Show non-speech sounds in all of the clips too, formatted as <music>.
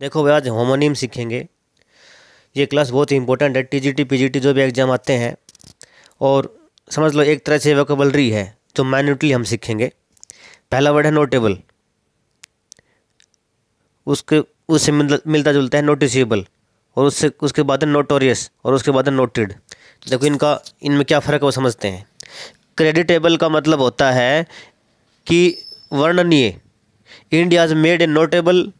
देखो भाई आज होमोनिम सीखेंगे ये क्लास बहुत ही इंपॉर्टेंट है टीजीटी पीजीटी जो भी एग्ज़ाम आते हैं और समझ लो एक तरह से वोकेबलरी है जो मैन्यूटली हम सीखेंगे पहला वर्ड है नोटेबल उसके उससे मिलता जुलता है नोटिसबल और उससे उसके बाद है नोटोरियस और उसके बाद है नोटेड देखो इनका इनमें क्या फ़र्क है वो समझते हैं क्रेडिटेबल का मतलब होता है कि वर्णनीय India's made a notable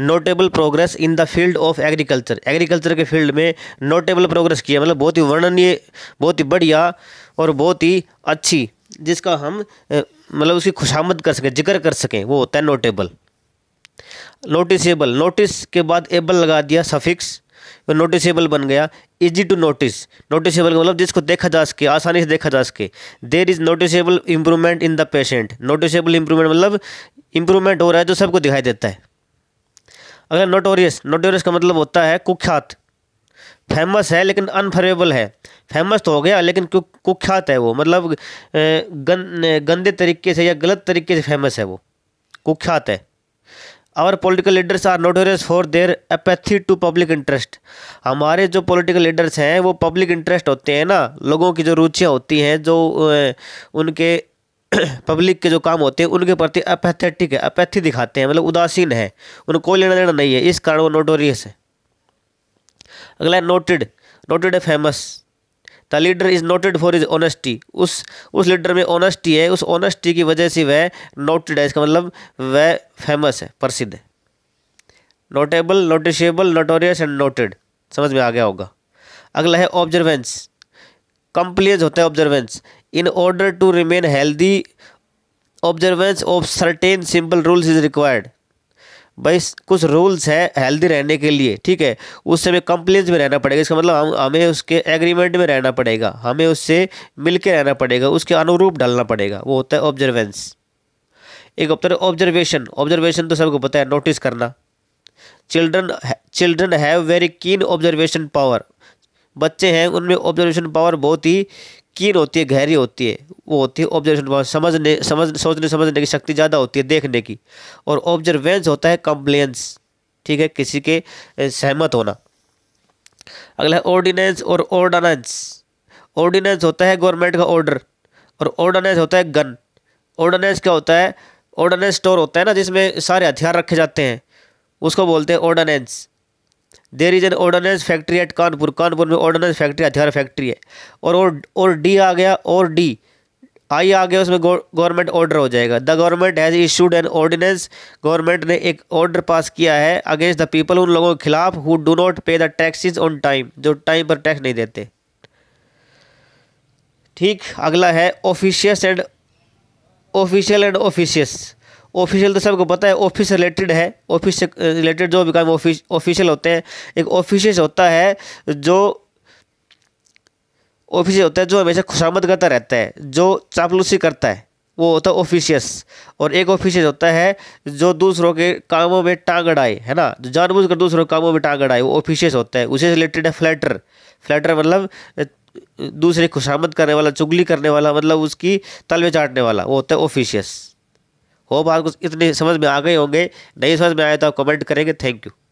notable progress in the field of agriculture agriculture के फील्ड में नोटेबल प्रोग्रेस किया मतलब बहुत ही वर्णनीय बहुत ही बढ़िया और बहुत ही अच्छी जिसका हम मतलब उसकी खुशामद कर सकें जिक्र कर सकें वो होता है नोटेबल नोटिसेबल नोटिस के बाद एबल लगा दिया सफिक्स नोटिसेबल बन गया इजी टू नोटिस नोटिसेबल का मतलब जिसको देखा जा सके आसानी से देखा जा सके there is noticeable improvement in the patient noticeable improvement मतलब इम्प्रूवमेंट हो रहा है जो सबको दिखाई देता है अगर नोटोरियस नोटोरियस का मतलब होता है कुख्यात फेमस है लेकिन अनफेवरेबल है फेमस तो हो गया लेकिन कुख्यात है वो मतलब गन गंदे तरीके से या गलत तरीके से फेमस है वो कुख्यात है our political leaders are notorious for their apathy to public interest हमारे जो पोलिटिकल लीडर्स हैं वो पब्लिक इंटरेस्ट होते हैं ना लोगों की जो रुचियाँ होती हैं जो उनके पब्लिक <clears throat> के जो काम होते हैं उनके प्रति अपैथेटिक है अपैथी दिखाते हैं मतलब उदासीन है उनको कोई लेना देना नहीं है इस कारण वो नोटोरियस है अगला है noted noted famous the leader is noted for his honesty उस उस लीडर में ऑनेस्टी है उस ऑनेस्टी की वजह से वह नोटेड है इसका मतलब वह फेमस है प्रसिद्ध है notable noticeable notorious and noted समझ में आ गया होगा अगला है ऑब्जर्वेंस कंप्लीज होता है observance in order to remain healthy observance of certain simple rules is required भाई कुछ रूल्स है हेल्दी रहने के लिए ठीक है उस समय कंप्लेंस में रहना पड़ेगा इसका मतलब हम हमें उसके एग्रीमेंट में रहना पड़ेगा हमें उससे मिल के रहना पड़ेगा उसके अनुरूप डालना पड़ेगा वो होता है ऑब्जर्वेंस एक होता है ऑब्जर्वेशन ऑब्जर्वेशन तो सबको पता है नोटिस करना children children have very keen observation power बच्चे हैं उनमें ऑब्जर्वेशन पावर बहुत ही कीन होती है गहरी होती है वो होती है ऑब्जर्वेशन पावर समझने समझ सोचने समझने की शक्ति ज़्यादा होती है देखने की और ऑब्जर्वेंस होता है कंप्लेंस ठीक है किसी के सहमत होना अगला है ऑर्डिनेंस और ऑर्डनेंस ऑर्डिनेंस होता है गवर्नमेंट का ऑर्डर और ऑर्डनेंस होता है गन ऑर्डनेंस क्या होता है ऑर्डनेंस स्टोर होता है ना जिसमें सारे हथियार रखे जाते हैं उसको बोलते हैं ordnance there is an ordinance factory at Kanpur Kanpur में ऑर्डोनेंस फैक्ट्री हथियार फैक्ट्री है और और और डी आ गया और डी आई आ गया उसमें गवर्नमेंट ऑर्डर हो जाएगा the government has issued an ordinance government ने एक ऑर्डर पास किया है अगेंस्ट द पीपल उन लोगों के खिलाफ who do not pay the taxes on time जो टाइम पर टैक्स नहीं देते ठीक अगला है officious and official and officious official तो सबको पता है ऑफिस रिलेटेड है ऑफिस से रिलेटेड जो भी काम ऑफिस ऑफिशियल होते हैं एक ऑफिशियस होता है जो ऑफिस होता है जो हमेशा खुशामद करता रहता है जो चापलूसी करता है वो होता है ऑफिशियस और एक ऑफिशियस होता है जो दूसरों के कामों में टांग अड़ाए है ना जो जानबूझ कर दूसरों के कामों में टांग अड़ाए वो ऑफिशियस होता है उसे रिलेटेड है फ्लैटर फ्लैटर मतलब दूसरे खुशामद करने वाला चुगली करने वाला मतलब उसकी तलवे चाटने वाला वो होता है ऑफिशियस होप आपको इतने समझ में आ गए होंगे नहीं समझ में आए तो आप कमेंट करेंगे थैंक यू